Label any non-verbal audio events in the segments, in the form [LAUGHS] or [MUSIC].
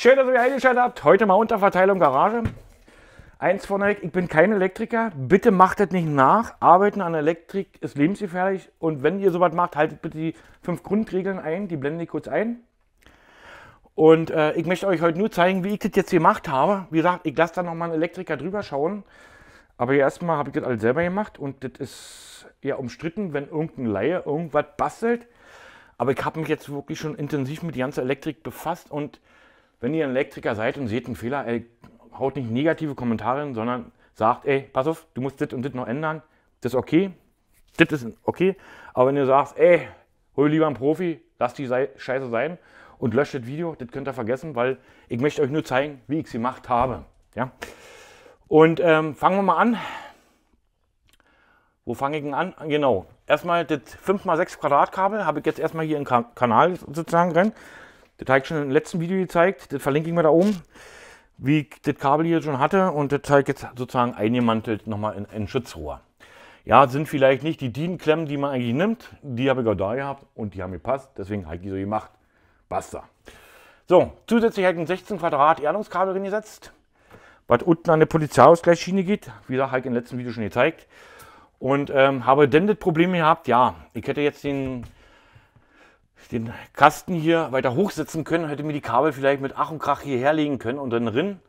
Schön, dass ihr eingeschaltet habt. Heute mal Unterverteilung Garage. Eins vorneweg, ich bin kein Elektriker. Bitte macht das nicht nach. Arbeiten an Elektrik ist lebensgefährlich. Und wenn ihr sowas macht, haltet bitte die fünf Grundregeln ein. Die blende ich kurz ein. Und äh, ich möchte euch heute nur zeigen, wie ich das jetzt gemacht habe. Wie gesagt, ich lasse da nochmal einen Elektriker drüber schauen. Aber erstmal habe ich das alles selber gemacht. Und das ist ja umstritten, wenn irgendein Laie irgendwas bastelt. Aber ich habe mich jetzt wirklich schon intensiv mit der ganzen Elektrik befasst und wenn ihr ein Elektriker seid und seht einen Fehler, ey, haut nicht negative Kommentare hin, sondern sagt, ey, pass auf, du musst das und das noch ändern, das ist okay, das ist okay. Aber wenn ihr sagt, ey, hol lieber einen Profi, lass die Scheiße sein und löscht das Video, das könnt ihr vergessen, weil ich möchte euch nur zeigen, wie ich sie gemacht habe. Ja? Und ähm, fangen wir mal an. Wo fange ich denn an? Genau. Erstmal das 5x6 Quadratkabel habe ich jetzt erstmal hier im Kanal sozusagen drin. Das habe ich schon im letzten Video gezeigt, das verlinke ich mir da oben, wie ich das Kabel hier schon hatte und das habe ich jetzt sozusagen eingemantelt nochmal in ein Schutzrohr. Ja, sind vielleicht nicht die DIN-Klemmen, die man eigentlich nimmt, die habe ich auch da gehabt und die haben gepasst, deswegen habe ich die so gemacht. Basta. So, zusätzlich habe ich ein 16 Quadrat Erdungskabel drin gesetzt, was unten an der Polizeiausgleichsschiene geht, wie gesagt, habe ich im letzten Video schon gezeigt. Und ähm, habe denn das Problem gehabt, ja, ich hätte jetzt den den Kasten hier weiter hochsetzen können, hätte mir die Kabel vielleicht mit Ach und Krach hierher legen können und dann rin.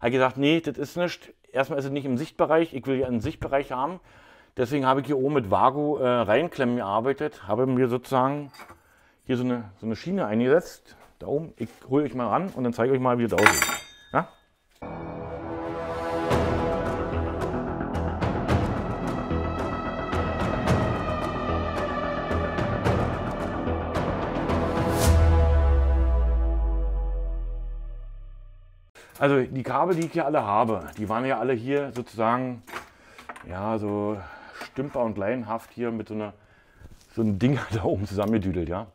Habe gesagt, nee, das ist nicht. Erstmal ist es nicht im Sichtbereich, ich will ja einen Sichtbereich haben. Deswegen habe ich hier oben mit Vago äh, reinklemmen gearbeitet, habe mir sozusagen hier so eine, so eine Schiene eingesetzt. Da oben, ich hole euch mal ran und dann zeige ich euch mal, wie das aussieht. Also die Kabel, die ich hier alle habe, die waren ja alle hier sozusagen, ja, so stümper und leinhaft hier mit so einer so ein Ding [LAUGHS] da oben zusammengedüdelt, ja.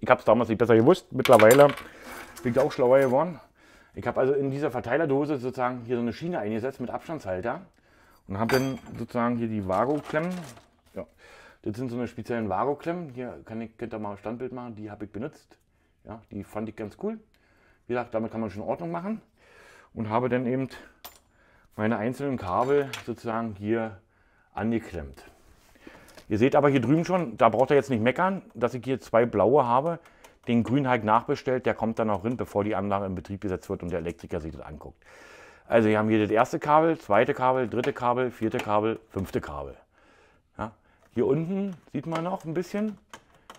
Ich habe es damals nicht besser gewusst. Mittlerweile bin ich auch schlauer geworden. Ich habe also in dieser Verteilerdose sozusagen hier so eine Schiene eingesetzt mit Abstandshalter und habe dann sozusagen hier die Vago-Klemmen. Ja, das sind so eine speziellen Vago-Klemmen. Hier kann ich, könnt ihr mal ein Standbild machen. Die habe ich benutzt. Ja, die fand ich ganz cool. Wie gesagt, damit kann man schon Ordnung machen und habe dann eben meine einzelnen Kabel sozusagen hier angeklemmt. Ihr seht aber hier drüben schon, da braucht ihr jetzt nicht meckern, dass ich hier zwei blaue habe. Den grünen habe nachbestellt, der kommt dann auch rein, bevor die Anlage in Betrieb gesetzt wird und der Elektriker sich das anguckt. Also wir haben hier das erste Kabel, zweite Kabel, dritte Kabel, vierte Kabel, fünfte Kabel. Ja, hier unten sieht man noch ein bisschen,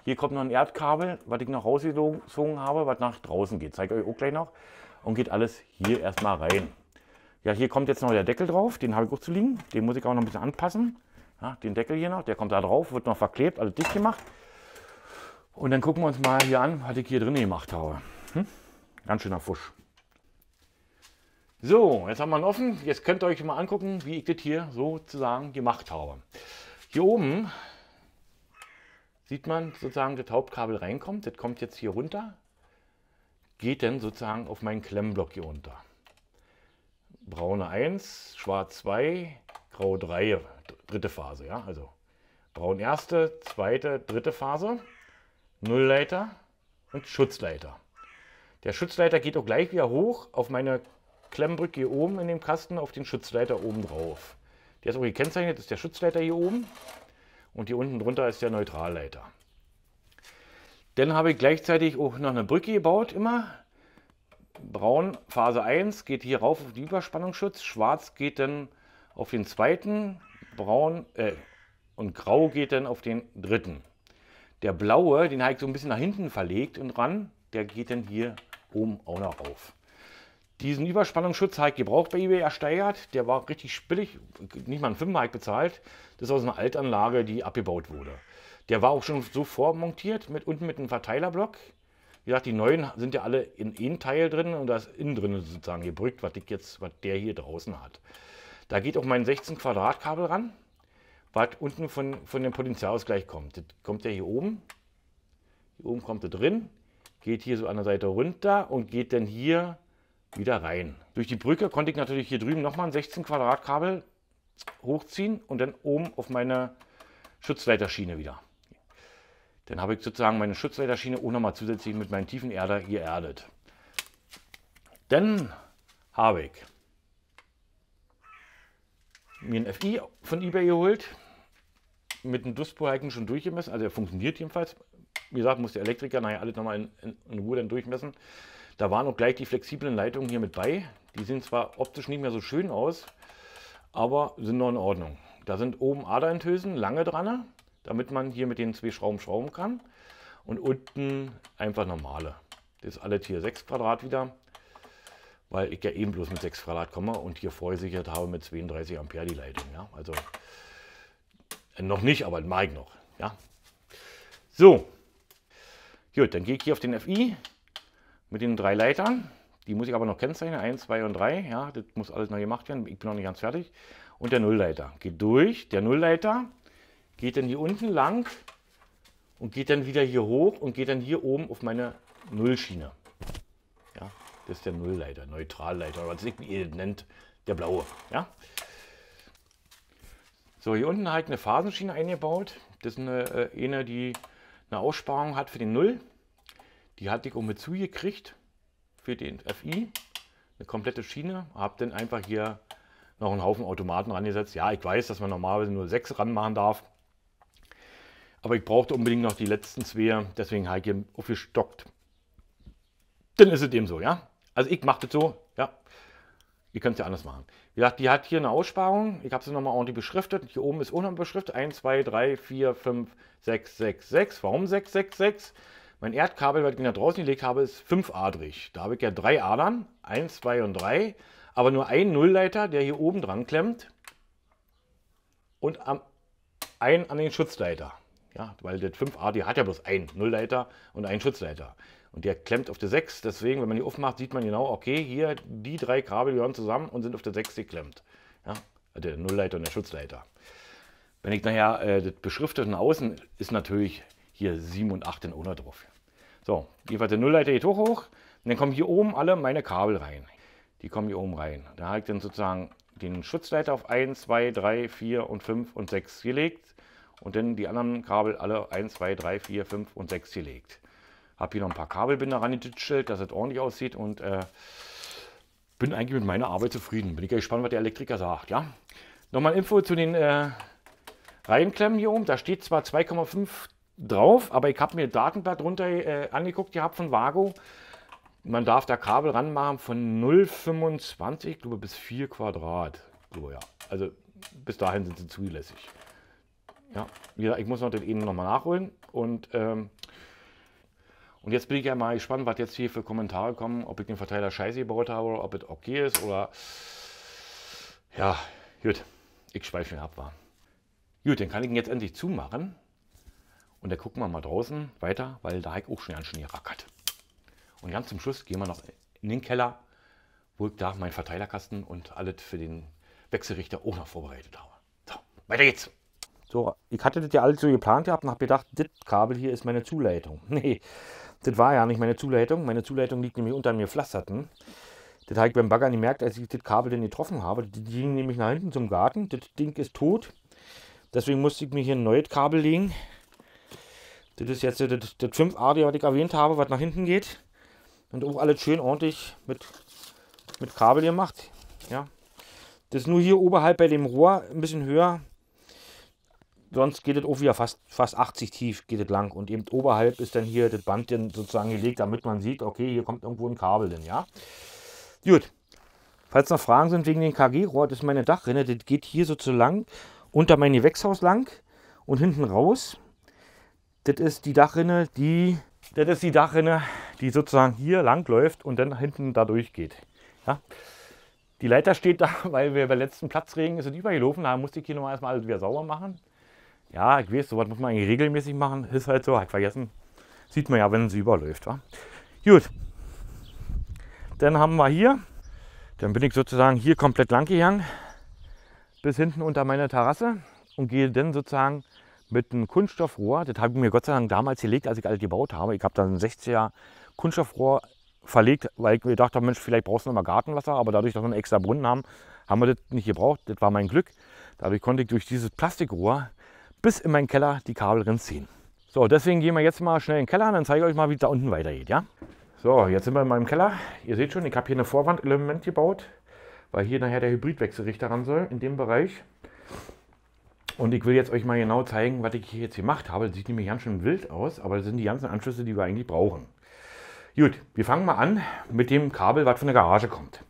hier kommt noch ein Erdkabel, was ich noch rausgezogen habe, was nach draußen geht. Zeige ich euch auch gleich noch und geht alles hier erstmal rein. Ja, hier kommt jetzt noch der Deckel drauf, den habe ich auch zu liegen. Den muss ich auch noch ein bisschen anpassen. Ja, den Deckel hier noch, der kommt da drauf, wird noch verklebt, alles dicht gemacht. Und dann gucken wir uns mal hier an, was ich hier drin gemacht habe. Hm? Ganz schöner Fusch. So, jetzt haben wir ihn offen. Jetzt könnt ihr euch mal angucken, wie ich das hier sozusagen gemacht habe. Hier oben sieht man sozusagen, das Hauptkabel reinkommt. Das kommt jetzt hier runter geht dann sozusagen auf meinen Klemmblock hier unter. Braune 1, Schwarz 2, Grau 3, dritte Phase, ja, also Braun erste, zweite, dritte Phase, Nullleiter und Schutzleiter. Der Schutzleiter geht auch gleich wieder hoch auf meine Klemmbrücke hier oben in dem Kasten, auf den Schutzleiter oben drauf. Der ist auch gekennzeichnet, ist der Schutzleiter hier oben und hier unten drunter ist der Neutralleiter. Dann habe ich gleichzeitig auch noch eine Brücke gebaut, immer. Braun Phase 1 geht hier rauf auf den Überspannungsschutz, schwarz geht dann auf den zweiten, braun äh, und grau geht dann auf den dritten. Der blaue, den habe ich so ein bisschen nach hinten verlegt und ran, der geht dann hier oben auch noch rauf. Diesen Überspannungsschutz habe ich gebraucht bei eBay ersteigert. Der war richtig spillig, nicht mal ein Fünfer habe ich bezahlt. Das ist aus einer Altanlage, die abgebaut wurde. Der war auch schon so vormontiert, mit, unten mit einem Verteilerblock. Wie gesagt, die neuen sind ja alle in einem Teil drin und da ist innen drin sozusagen gebrückt, was, jetzt, was der hier draußen hat. Da geht auch mein 16 Quadratkabel ran, was unten von, von dem Potentialausgleich kommt. Das kommt ja hier oben. Hier oben kommt er drin, geht hier so an der Seite runter und geht dann hier wieder rein. Durch die Brücke konnte ich natürlich hier drüben nochmal ein 16 Quadratkabel hochziehen und dann oben auf meine Schutzleiterschiene wieder. Dann habe ich sozusagen meine Schutzleiterschiene auch nochmal zusätzlich mit meinem tiefen Erder geerdet. Dann habe ich mir ein FI von eBay geholt, mit einem Dustbohrhaken schon durchgemessen, also er funktioniert jedenfalls. Wie gesagt, muss der Elektriker nachher alles nochmal in, in, in, Ruhe dann durchmessen. Da waren auch gleich die flexiblen Leitungen hier mit bei. Die sehen zwar optisch nicht mehr so schön aus, aber sind noch in Ordnung. Da sind oben Aderenthülsen lange dran damit man hier mit den zwei Schrauben schrauben kann. Und unten einfach normale. Das ist alles hier 6 Quadrat wieder, weil ich ja eben bloß mit 6 Quadrat komme und hier vorgesichert habe mit 32 Ampere die Leitung. Ja? Also äh, noch nicht, aber mag ich noch. Ja? So, gut, dann gehe ich hier auf den FI mit den drei Leitern. Die muss ich aber noch kennzeichnen, 1, 2 und 3. Ja, das muss alles noch gemacht werden. Ich bin noch nicht ganz fertig. Und der Nullleiter geht durch. Der Nullleiter geht dann hier unten lang und geht dann wieder hier hoch und geht dann hier oben auf meine Nullschiene. Ja, das ist der Nullleiter, Neutralleiter, oder was ich wie ihr nennt, der blaue. Ja. So, hier unten halt eine Phasenschiene eingebaut. Das ist eine, äh, eine die eine Aussparung hat für den Null. Die hatte ich auch mit zugekriegt für den FI. Eine komplette Schiene. Habe dann einfach hier noch einen Haufen Automaten rangesetzt. Ja, ich weiß, dass man normalerweise nur sechs ran machen darf. Aber ich brauchte unbedingt noch die letzten zwei, deswegen habe ich hier aufgestockt. Dann ist es eben so, ja. Also ich mache das so, ja. Ihr könnt es ja anders machen. Wie gesagt, die hat hier eine Aussparung. Ich habe sie nochmal ordentlich beschriftet. Hier oben ist auch unten beschriftet. 1, 2, 3, 4, 5, 6, 6, 6. Warum 6, 6, 6? Mein Erdkabel, was ich da draußen gelegt habe, ist fünfadrig. Da habe ich ja drei Adern. 1, 2 und 3. Aber nur ein Nullleiter, der hier oben dran klemmt. Und am, einen an den Schutzleiter. Ja, weil der 5a, die hat ja bloß einen Nullleiter und einen Schutzleiter. Und der klemmt auf der 6, deswegen, wenn man die aufmacht, sieht man genau, okay, hier die drei Kabel gehören zusammen und sind auf der 6 geklemmt. Ja, also der Nullleiter und der Schutzleiter. Wenn ich nachher äh, das beschriftet von außen, ist natürlich hier 7 und 8 in ohne drauf. So, jeweils der Nullleiter geht hoch, hoch. Und dann kommen hier oben alle meine Kabel rein. Die kommen hier oben rein. Da habe ich dann sozusagen den Schutzleiter auf 1, 2, 3, 4 und 5 und 6 gelegt und dann die anderen Kabel alle 1, 2, 3, 4, 5 und 6 gelegt. Habe hier noch ein paar Kabelbinder rangeditschelt, dass es das ordentlich aussieht und äh, bin eigentlich mit meiner Arbeit zufrieden. Bin ich gespannt, was der Elektriker sagt. Ja? Nochmal Info zu den äh, Reihenklemmen hier oben. Da steht zwar 2,5 drauf, aber ich habe mir Datenblatt runter äh, angeguckt, ihr habt von Vago. Man darf da Kabel ranmachen von 0,25, bis 4 Quadrat. So ja, also bis dahin sind sie zulässig. Ja, wie ich muss noch den Ihnen nochmal nachholen. Und, ähm, und jetzt bin ich ja mal gespannt, was jetzt hier für Kommentare kommen, ob ich den Verteiler scheiße gebaut habe ob es okay ist oder. Ja, gut, ich schweife ab, war. Gut, dann kann ich ihn jetzt endlich zumachen. Und dann gucken wir mal draußen weiter, weil da ich auch schon ganz schön gerackert. Und ganz zum Schluss gehen wir noch in den Keller, wo ich da meinen Verteilerkasten und alles für den Wechselrichter auch noch vorbereitet habe. So, weiter geht's. So, ich hatte das ja alles so geplant gehabt und habe gedacht, das Kabel hier ist meine Zuleitung. [LAUGHS] Nee, das war ja nicht meine Zuleitung. Meine Zuleitung liegt nämlich unter mir Pflasterten. Das habe ich beim Bagger gemerkt, als ich das Kabel denn getroffen habe. Die ging nämlich nach hinten zum Garten. Das Ding ist tot. Deswegen musste ich mir hier ein neues Kabel legen. Das ist jetzt das, das 5AD, was ich erwähnt habe, was nach hinten geht. Und auch alles schön ordentlich mit, mit Kabel gemacht. Ja. Das ist nur hier oberhalb bei dem Rohr ein bisschen höher sonst geht es auch wieder fast, fast 80 tief geht es lang. Und eben oberhalb ist dann hier das Band dann sozusagen gelegt, damit man sieht, okay, hier kommt irgendwo ein Kabel hin, ja. Gut. Falls noch Fragen sind wegen dem KG-Rohr, das ist meine Dachrinne, das geht hier so zu lang, unter mein Gewächshaus lang und hinten raus. Das ist die Dachrinne, die, das ist die Dachrinne, die sozusagen hier lang läuft und dann hinten da durchgeht. Ja? Die Leiter steht da, [LAUGHS] weil wir bei letzten Platzregen ist es übergelaufen, da musste ich hier nochmal erstmal alles wieder sauber machen. Ja, ich weiß, sowas muss man eigentlich regelmäßig machen. Ist halt so, hab ich vergessen. Sieht man ja, wenn sie überläuft. Wa? Gut. Dann haben wir hier, dann bin ich sozusagen hier komplett lang gegangen, bis hinten unter meine Terrasse und gehe dann sozusagen mit einem Kunststoffrohr, das habe ich mir Gott sei Dank damals gelegt, als ich alles gebaut habe. Ich habe dann ein 60er Kunststoffrohr verlegt, weil ich mir gedacht habe, Mensch, vielleicht brauchst du noch mal Gartenwasser, aber dadurch, dass wir einen extra Brunnen haben, haben wir das nicht gebraucht. Das war mein Glück. Dadurch konnte ich durch dieses Plastikrohr bis in meinen Keller die Kabel ziehen. So, deswegen gehen wir jetzt mal schnell in den Keller und dann zeige ich euch mal, wie es da unten weitergeht, ja? So, jetzt sind wir in meinem Keller. Ihr seht schon, ich habe hier eine Vorwandelement gebaut, weil hier nachher der Hybridwechselrichter ran soll, in dem Bereich. Und ich will jetzt euch mal genau zeigen, was ich hier jetzt gemacht habe. Das sieht nämlich ganz schön wild aus, aber das sind die ganzen Anschlüsse, die wir eigentlich brauchen. Gut, wir fangen mal an mit dem Kabel, was von der Garage kommt.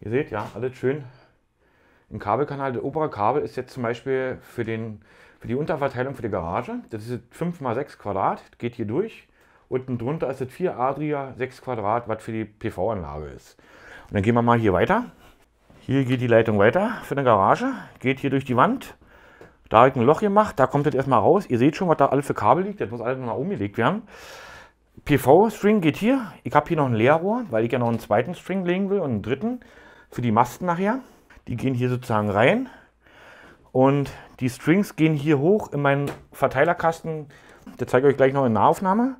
Ihr seht, ja, alles schön im Kabelkanal. Der obere Kabel ist jetzt zum Beispiel für den die Unterverteilung für die Garage. Das ist 5 mal 6 Quadrat, geht hier durch. Unten drunter ist das 4 Adria 6 Quadrat, was für die PV-Anlage ist. Und dann gehen wir mal hier weiter. Hier geht die Leitung weiter für eine Garage, geht hier durch die Wand. Da habe ich ein Loch gemacht, da kommt das erstmal raus. Ihr seht schon, was da alles für Kabel liegt, das muss alles nochmal umgelegt werden. PV-String geht hier. Ich habe hier noch ein Leerrohr, weil ich ja noch einen zweiten String legen will und einen dritten für die Masten nachher. Die gehen hier sozusagen rein. Und die Strings gehen hier hoch in meinen Verteilerkasten. Der zeige ich euch gleich noch in Nahaufnahme.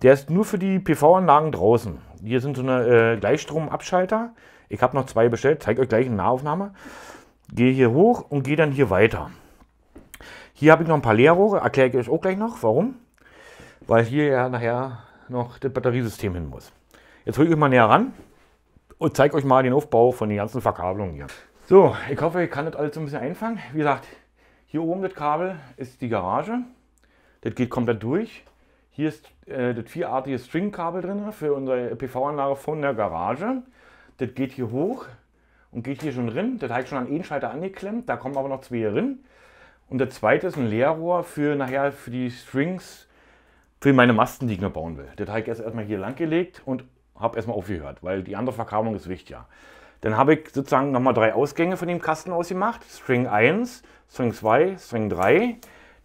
Der ist nur für die PV-Anlagen draußen. Hier sind so eine äh, Gleichstromabschalter. Ich habe noch zwei bestellt, zeige euch gleich in Nahaufnahme. Gehe hier hoch und gehe dann hier weiter. Hier habe ich noch ein paar Leerrohre, erkläre ich euch auch gleich noch, warum. Weil hier ja nachher noch das Batteriesystem hin muss. Jetzt hole ich euch mal näher ran und zeige euch mal den Aufbau von den ganzen Verkabelungen hier. So, ich hoffe, ich kann das alles so ein bisschen einfangen. Wie gesagt, hier oben das Kabel ist die Garage. Das geht komplett durch. Hier ist äh, das vierartige Stringkabel drin für unsere PV-Anlage von der Garage. Das geht hier hoch und geht hier schon drin. Das habe ich schon an einen Schalter angeklemmt. Da kommen aber noch zwei hier drin. Und der zweite ist ein Leerrohr für nachher für die Strings, für meine Masten, die ich noch bauen will. Das habe ich erst erstmal hier lang gelegt und habe erstmal aufgehört, weil die andere Verkabelung ist wichtiger. Dann habe ich sozusagen nochmal drei Ausgänge von dem Kasten aus gemacht. String 1, String 2, String 3.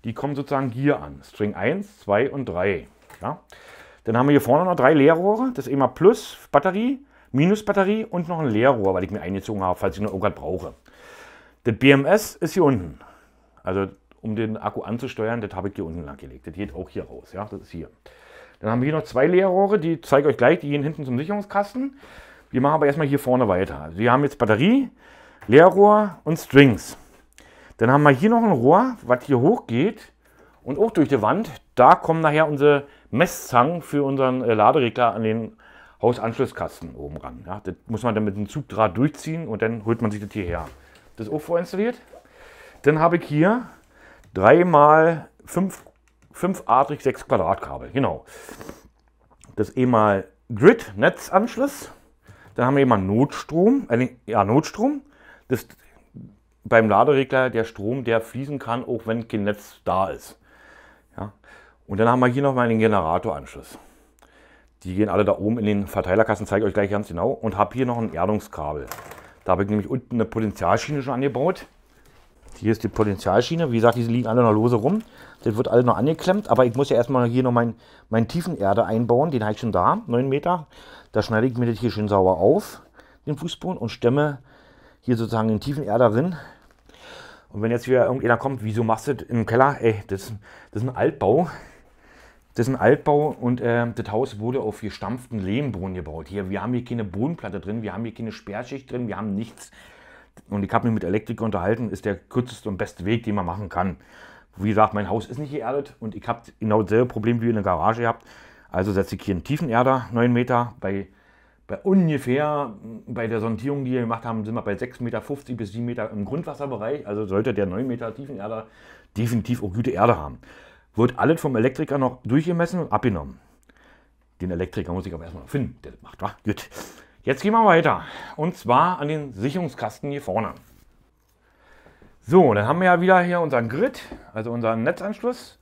Die kommen sozusagen hier an. String 1, 2 und 3. Ja. Dann haben wir hier vorne noch drei Leerrohre. Das ist immer Plus, Batterie, Minus Batterie und noch ein Leerrohr, weil ich mir eingezogen habe, falls ich noch irgendwas brauche. Das BMS ist hier unten. Also um den Akku anzusteuern, das habe ich hier unten lang gelegt. Das geht auch hier raus. Ja, das ist hier. Dann haben wir hier noch zwei Leerrohre, die zeige ich euch gleich. Die gehen hinten zum Sicherungskasten. Wir machen aber erstmal hier vorne weiter. Also wir haben jetzt Batterie, Leerrohr und Strings. Dann haben wir hier noch ein Rohr, was hier hoch geht und auch durch die Wand. Da kommen nachher unsere Messzangen für unseren äh, Laderegler an den Hausanschlusskasten oben ran. Ja, das muss man dann mit einem Zugdraht durchziehen und dann holt man sich das hier her. Das ist auch vorinstalliert. Dann habe ich hier 3 x 5, 5 adrig 6 Quadratkabel. Genau. Das eh mal Grid-Netzanschluss. Dann haben wir immer Notstrom, äh, ja, Notstrom. Das, beim Laderegler der Strom, der fließen kann, auch wenn kein Netz da ist. Ja. Und dann haben wir hier nochmal den Generatoranschluss. Die gehen alle da oben in den Verteilerkasten, zeige ich euch gleich ganz genau. Und habe hier noch ein Erdungskabel. Da habe ich nämlich unten eine Potentialschiene schon angebaut. Hier ist die Potenzialschiene. Wie gesagt, die liegen alle noch lose rum. Das wird alles noch angeklemmt. Aber ich muss ja erstmal hier noch meinen mein Tiefenerde einbauen. Den habe ich schon da, 9 Meter. Da schneide ich mir das hier schön sauber auf, den Fußboden, und stemme hier sozusagen den Tiefenerde drin. Und wenn jetzt wieder irgendjemand kommt, wieso machst du das im Keller? Ey, das, das ist ein Altbau. Das ist ein Altbau und äh, das Haus wurde auf gestampften Lehmboden gebaut. Hier, wir haben hier keine Bodenplatte drin, wir haben hier keine Sperrschicht drin, wir haben nichts. Und ich habe mich mit Elektriker unterhalten, ist der kürzeste und beste Weg, den man machen kann. Wie gesagt, mein Haus ist nicht geerdet und ich habe genau dasselbe Problem wie in der Garage gehabt. Also setze ich hier einen Tiefenerder, 9 Meter, bei, bei ungefähr, bei der Sondierung, die wir gemacht haben, sind wir bei 6,50 Meter bis 7 Meter im Grundwasserbereich. Also sollte der 9 Meter Tiefenerder definitiv auch gute Erde haben. Wird alles vom Elektriker noch durchgemessen und abgenommen. Den Elektriker muss ich aber erstmal noch finden, der das macht, wa? Gut. Jetzt gehen wir weiter. Und zwar an den Sicherungskasten hier vorne. So, dann haben wir ja wieder hier unseren Grid, also unseren Netzanschluss,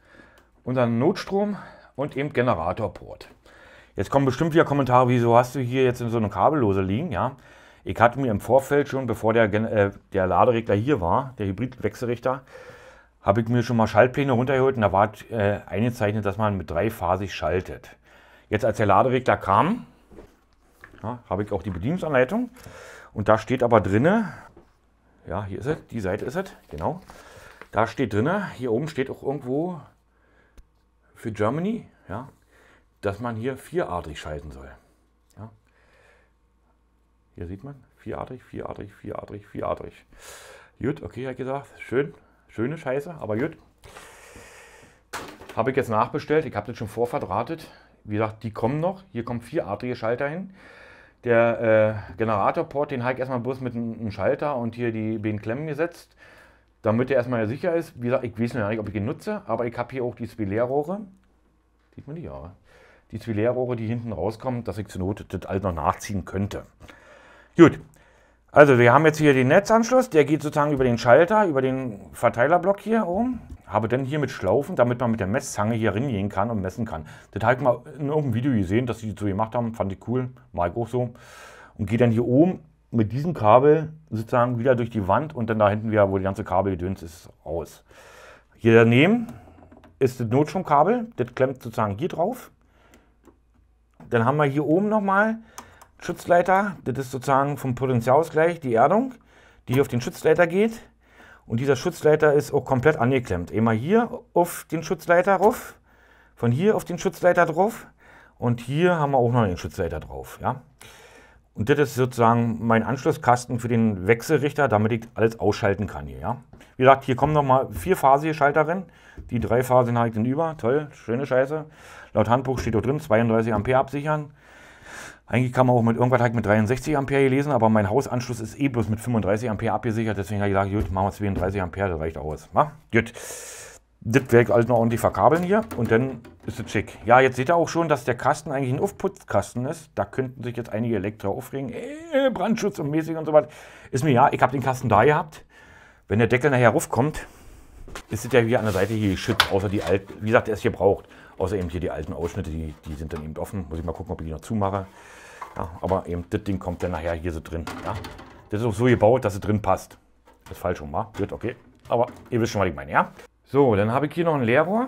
unseren Notstrom und eben Generatorport. Jetzt kommen bestimmt wieder Kommentare, wieso hast du hier jetzt in so eine Kabellose liegen, ja? Ich hatte mir im Vorfeld schon, bevor der, äh, der Laderegler hier war, der Hybridwechselrichter, habe ich mir schon mal Schaltpläne runtergeholt und da war äh, eingezeichnet, dass man mit dreiphasig schaltet. Jetzt als der Laderegler kam, ja, habe ich auch die Bedienungsanleitung. Und da steht aber drinne, ja, hier ist es, die Seite ist es, genau. Da steht drinne, hier oben steht auch irgendwo für Germany, ja, dass man hier vierartig schalten soll. Ja. Hier sieht man, vierartig, vierartig, vierartig, vierartig. Gut, okay, hat gesagt, schön, schöne Scheiße, aber gut. Habe ich jetzt nachbestellt, ich habe das schon vorverdrahtet. Wie gesagt, die kommen noch, hier kommen vierartige Schalter hin der äh, Generatorport, den habe ich erstmal bloß mit einem Schalter und hier die beiden gesetzt, damit der erstmal sicher ist. Wie gesagt, ich weiß noch nicht, ob ich ihn nutze, aber ich habe hier auch die Spillerrohre. Sieht man die ja. Die Spillerrohre, die hinten rauskommen, dass ich zur Not das alles noch nachziehen könnte. Gut. Also wir haben jetzt hier den Netzanschluss, der geht sozusagen über den Schalter, über den Verteilerblock hier oben habe dann hier mit Schlaufen, damit man mit der Messzange hier ringehen kann und messen kann. Das habe ich mal in irgendeinem Video gesehen, dass sie das so gemacht haben. Fand ich cool. Mag auch so. Und gehe dann hier oben mit diesem Kabel sozusagen wieder durch die Wand und dann da hinten wieder, wo die ganze Kabel gedöns ist, raus. Hier daneben ist das Notstromkabel. Das klemmt sozusagen hier drauf. Dann haben wir hier oben nochmal Schutzleiter. Das ist sozusagen vom Potentialausgleich die Erdung, die hier auf den Schutzleiter geht. Und dieser Schutzleiter ist auch oh, komplett angeklemmt. Immer hier auf den Schutzleiter rauf, von hier auf den Schutzleiter drauf und hier haben wir auch noch den Schutzleiter drauf. Ja? Und das ist sozusagen mein Anschlusskasten für den Wechselrichter, damit ich alles ausschalten kann hier. Ja? Wie gesagt, hier kommen nochmal vier vierphasige Schalter rein. Die drei Phasen habe ich dann über. Toll, schöne Scheiße. Laut Handbuch steht auch drin, 32 Ampere absichern. Eigentlich kann man auch mit irgendwas halt mit 63 Ampere gelesen, aber mein Hausanschluss ist eh bloß mit 35 Ampere abgesichert. Deswegen habe ich gesagt, gut, machen wir 32 Ampere, das reicht aus. Na? Gut. Das werde ich alles noch ordentlich verkabeln hier und dann ist es schick. Ja, jetzt seht ihr auch schon, dass der Kasten eigentlich ein Aufputzkasten ist. Da könnten sich jetzt einige Elektro aufregen. Äh, Brandschutz und mäßig und so was. Ist mir ja, ich habe den Kasten da gehabt. Wenn der Deckel nachher raufkommt, ist es ja hier an der Seite hier geschützt, außer die alten, wie gesagt, der ist hier braucht. Außer eben hier die alten Ausschnitte, die, die sind dann eben offen. Muss ich mal gucken, ob ich die noch zumache. Ja, aber eben, das Ding kommt dann nachher hier so drin. Ja. Das ist auch so gebaut, dass es drin passt. Das ist falsch schon mal. Gut, okay. Aber ihr wisst schon, was ich meine, ja? So, dann habe ich hier noch ein Leerrohr.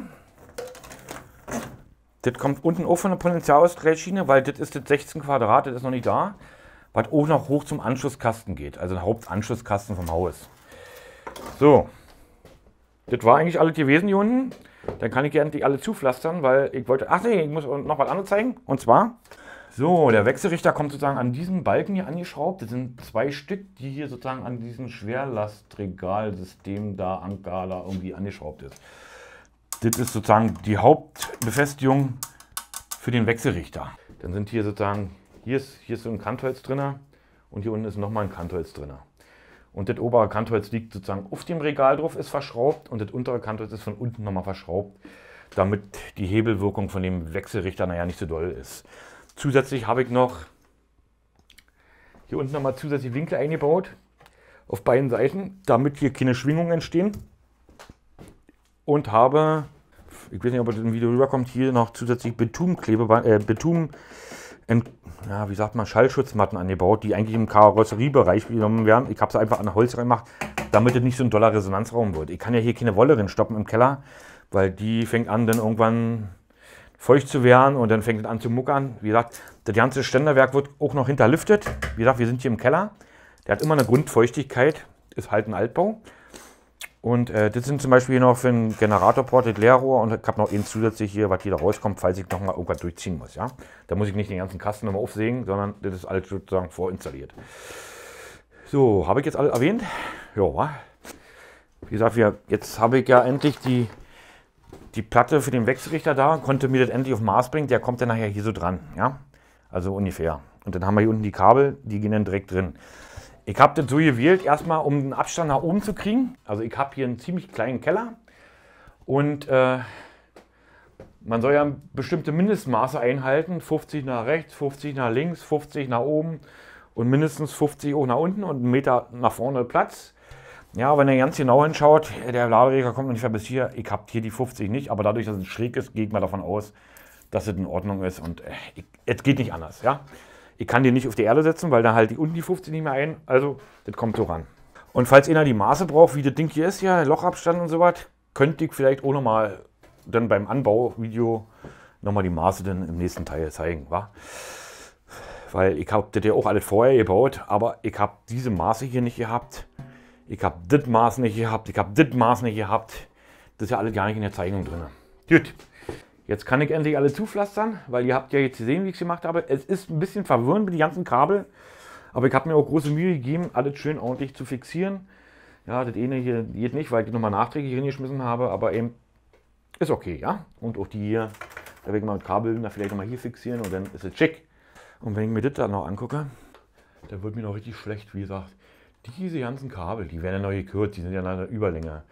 Das kommt unten auch von der Potentialausdrehschiene, weil das ist das 16 Quadrat, das ist noch nicht da. Was auch noch hoch zum Anschlusskasten geht, also den Hauptanschlusskasten vom Haus. So, das war eigentlich alles gewesen hier unten. Dann kann ich hier endlich alle zupflastern, weil ich wollte... Ach nee, ich muss noch was anderes zeigen. Und zwar so, der Wechselrichter kommt sozusagen an diesem Balken hier angeschraubt. Das sind zwei Stück, die hier sozusagen an diesem Schwerlastregalsystem da am Gala irgendwie angeschraubt ist. Das ist sozusagen die Hauptbefestigung für den Wechselrichter. Dann sind hier sozusagen, hier ist, hier ist so ein Kantholz drin und hier unten ist nochmal ein Kantholz drin. Und das obere Kantholz liegt sozusagen auf dem Regal drauf, ist verschraubt und das untere Kantholz ist von unten nochmal verschraubt, damit die Hebelwirkung von dem Wechselrichter naja nicht so doll ist. Zusätzlich habe ich noch hier unten nochmal zusätzlich Winkel eingebaut auf beiden Seiten, damit hier keine Schwingungen entstehen. Und habe, ich weiß nicht, ob das im Video rüberkommt, hier noch zusätzlich Betumklebeband, äh, Betum, ähm, ja, wie sagt man, Schallschutzmatten angebaut, die eigentlich im Karosseriebereich genommen werden. Ich habe es einfach an Holz reingemacht, damit es nicht so ein doller Resonanzraum wird. Ich kann ja hier keine Wolle stoppen im Keller, weil die fängt an, dann irgendwann feucht zu werden und dann fängt es an zu muckern. Wie gesagt, das ganze Ständerwerk wird auch noch hinterlüftet. Wie gesagt, wir sind hier im Keller. Der hat immer eine Grundfeuchtigkeit, ist halt ein Altbau. Und äh, das sind zum Beispiel hier noch für ein Generatorport das Leerrohr und ich habe noch eins zusätzlich hier, was hier da rauskommt, falls ich nochmal irgendwas durchziehen muss. Ja? Da muss ich nicht den ganzen Kasten nochmal aufsägen, sondern das ist alles sozusagen vorinstalliert. So, habe ich jetzt alles erwähnt? Ja. Wie gesagt, wir, jetzt habe ich ja endlich die die Platte für den Wechselrichter da, konnte mir das endlich auf Maß bringen, der kommt dann nachher hier so dran, ja, also ungefähr. Und dann haben wir hier unten die Kabel, die gehen dann direkt drin. Ich habe das so gewählt, erstmal um den Abstand nach oben zu kriegen. Also ich habe hier einen ziemlich kleinen Keller und äh, man soll ja bestimmte Mindestmaße einhalten, 50 nach rechts, 50 nach links, 50 nach oben und mindestens 50 auch nach unten und einen Meter nach vorne Platz. Ja, wenn ihr ganz genau hinschaut, der Laderegler kommt ungefähr bis hier. Ich habe hier die 50 nicht, aber dadurch, dass es schräg ist, geht man davon aus, dass es in Ordnung ist und äh, es geht nicht anders. Ja? Ich kann den nicht auf die Erde setzen, weil dann halt die unten die 50 nicht mehr ein. Also, das kommt so ran. Und falls einer die Maße braucht, wie das Ding hier ist, ja, Lochabstand und so was, könnte ich vielleicht auch nochmal dann beim Anbauvideo nochmal die Maße dann im nächsten Teil zeigen, wa? Weil ich habe das ja auch alles vorher gebaut, aber ich habe diese Maße hier nicht gehabt ich habe das Maß nicht gehabt, ich habe das Maß nicht gehabt. Das ist ja alles gar nicht in der Zeichnung drin. Gut, jetzt kann ich endlich alle zupflastern, weil ihr habt ja jetzt gesehen, wie ich es gemacht habe. Es ist ein bisschen verwirrend mit den ganzen Kabel, aber ich habe mir auch große Mühe gegeben, alles schön ordentlich zu fixieren. Ja, das eine hier geht nicht, weil ich nochmal nachträglich reingeschmissen habe, aber eben ist okay, ja. Und auch die hier, da werde ich mal mit Kabel da vielleicht nochmal hier fixieren und dann ist es schick. Und wenn ich mir das dann noch angucke, dann wird mir noch richtig schlecht, wie gesagt diese ganzen Kabel, die werden ja neu gekürzt, die sind ja in einer Überlänge.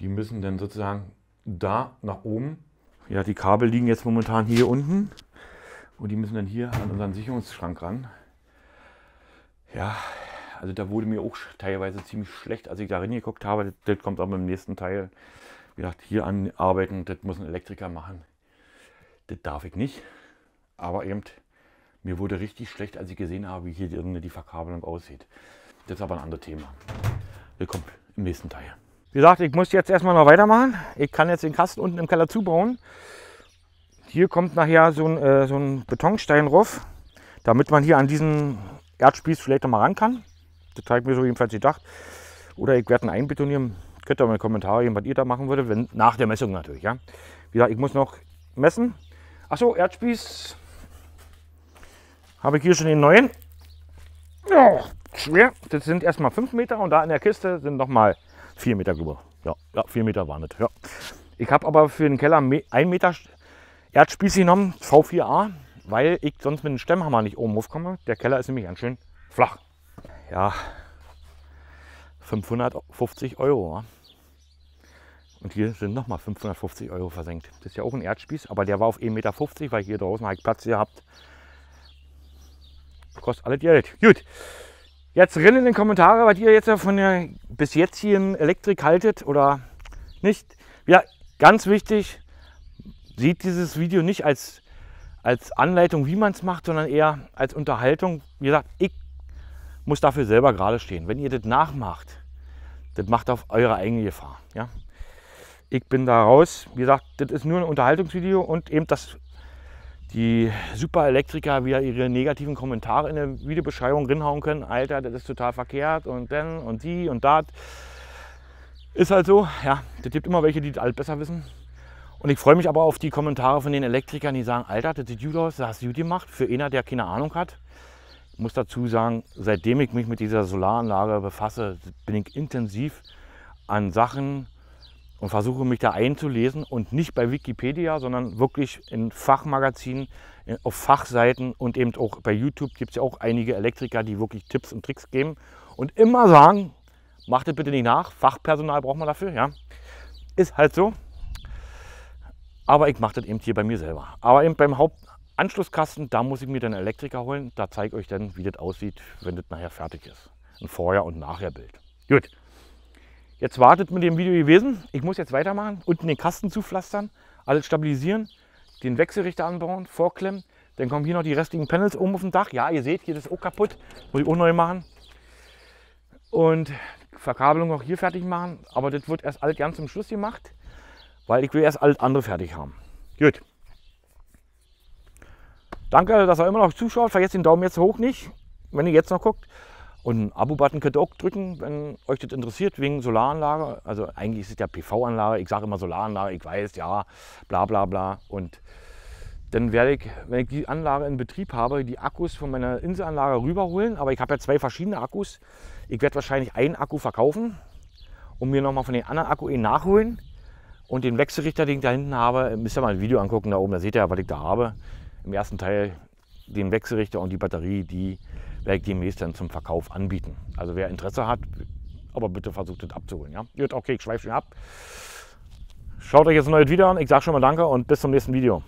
Die müssen dann sozusagen da nach oben. Ja, die Kabel liegen jetzt momentan hier unten und die müssen dann hier an unseren Sicherungsschrank ran. Ja, also da wurde mir auch teilweise ziemlich schlecht, als ich da reingeguckt habe. Das, das kommt aber im nächsten Teil. Wie gesagt, hier anarbeiten, das muss ein Elektriker machen. Das darf ich nicht. Aber eben, mir wurde richtig schlecht, als ich gesehen habe, wie hier die, die Verkabelung aussieht. Das ist aber ein anderes Thema. Willkommen im nächsten Teil. Wie gesagt, ich muss jetzt erstmal noch weitermachen. Ich kann jetzt den Kasten unten im Keller zubauen. Hier kommt nachher so ein, äh, so ein Betonstein drauf, damit man hier an diesen Erdspieß vielleicht noch mal ran kann. Das zeigt mir so jedenfalls gedacht. Oder ich werde ihn einbetonieren. Könnt ihr mal in die Kommentare geben, was ihr da machen würdet, wenn, nach der Messung natürlich. Ja? Wie gesagt, ich muss noch messen. Achso, Erdspieß habe ich hier schon den neuen. Ja, schwer. Das sind erstmal 5 Meter und da in der Kiste sind nochmal 4 Meter drüber. Ja, ja Meter waren das. Ja. Ich habe aber für den Keller 1 Meter Erdspieß genommen, V4A, weil ich sonst mit dem Stemmhammer nicht oben raufkomme. Der Keller ist nämlich ganz schön flach. Ja, 550 Euro. Und hier sind nochmal 550 Euro versenkt. Das ist ja auch ein Erdspieß, aber der war auf 1,50 Meter, weil hier draußen halt Platz gehabt. Kostet alles Geld. Gut. Jetzt rennen in den Kommentare, was ihr jetzt von der bis jetzt hier in Elektrik haltet oder nicht. Ja, ganz wichtig, sieht dieses Video nicht als, als Anleitung, wie man es macht, sondern eher als Unterhaltung. Wie gesagt, ich muss dafür selber gerade stehen. Wenn ihr das nachmacht, das macht auf eure eigene Gefahr. Ja? Ich bin da raus. Wie gesagt, das ist nur ein Unterhaltungsvideo und eben das die Superelektriker wieder ihre negativen Kommentare in der Videobeschreibung rinhauen können. Alter, das ist total verkehrt und dann und die und dat. Ist halt so, ja, das gibt immer welche, die das alles besser wissen. Und ich freue mich aber auf die Kommentare von den Elektrikern, die sagen, Alter, das sieht gut aus, das hast du gut gemacht, für einer, der keine Ahnung hat. Ich muss dazu sagen, seitdem ich mich mit dieser Solaranlage befasse, bin ich intensiv an Sachen und versuche mich da einzulesen und nicht bei Wikipedia, sondern wirklich in Fachmagazinen, auf Fachseiten und eben auch bei YouTube gibt es ja auch einige Elektriker, die wirklich Tipps und Tricks geben und immer sagen, macht das bitte nicht nach, Fachpersonal braucht man dafür, ja. Ist halt so. Aber ich mache das eben hier bei mir selber. Aber eben beim Hauptanschlusskasten, da muss ich mir dann Elektriker holen. Da zeige ich euch dann, wie das aussieht, wenn das nachher fertig ist. Ein Vorher- und Nachher-Bild. Gut. Jetzt wartet mit dem Video gewesen. Ich muss jetzt weitermachen. Unten den Kasten zupflastern, alles stabilisieren, den Wechselrichter anbauen, vorklemmen. Dann kommen hier noch die restlichen Panels oben auf dem Dach. Ja, ihr seht, hier ist auch kaputt. Muss ich auch neu machen. Und Verkabelung auch hier fertig machen. Aber das wird erst alles ganz zum Schluss gemacht, weil ich will erst alles andere fertig haben. Gut. Danke, dass ihr immer noch zuschaut. Vergesst den Daumen jetzt hoch nicht, wenn ihr jetzt noch guckt. Und einen Abo-Button könnt ihr auch drücken, wenn euch das interessiert, wegen Solaranlage. Also eigentlich ist es ja PV-Anlage. Ich sage immer Solaranlage, ich weiß, ja, bla bla bla. Und dann werde ich, wenn ich die Anlage in Betrieb habe, die Akkus von meiner Inselanlage rüberholen. Aber ich habe ja zwei verschiedene Akkus. Ich werde wahrscheinlich einen Akku verkaufen und mir nochmal von den anderen Akku ihn nachholen. Und den Wechselrichter, den ich da hinten habe, müsst ihr mal ein Video angucken da oben. Da seht ihr ja, was ich da habe. Im ersten Teil den Wechselrichter und die Batterie, die werde ich demnächst dann zum Verkauf anbieten. Also wer Interesse hat, aber bitte versucht es abzuholen. Ja? Gut, okay, ich schweife schon ab. Schaut euch jetzt ein neues Video an. Ich sage schon mal Danke und bis zum nächsten Video.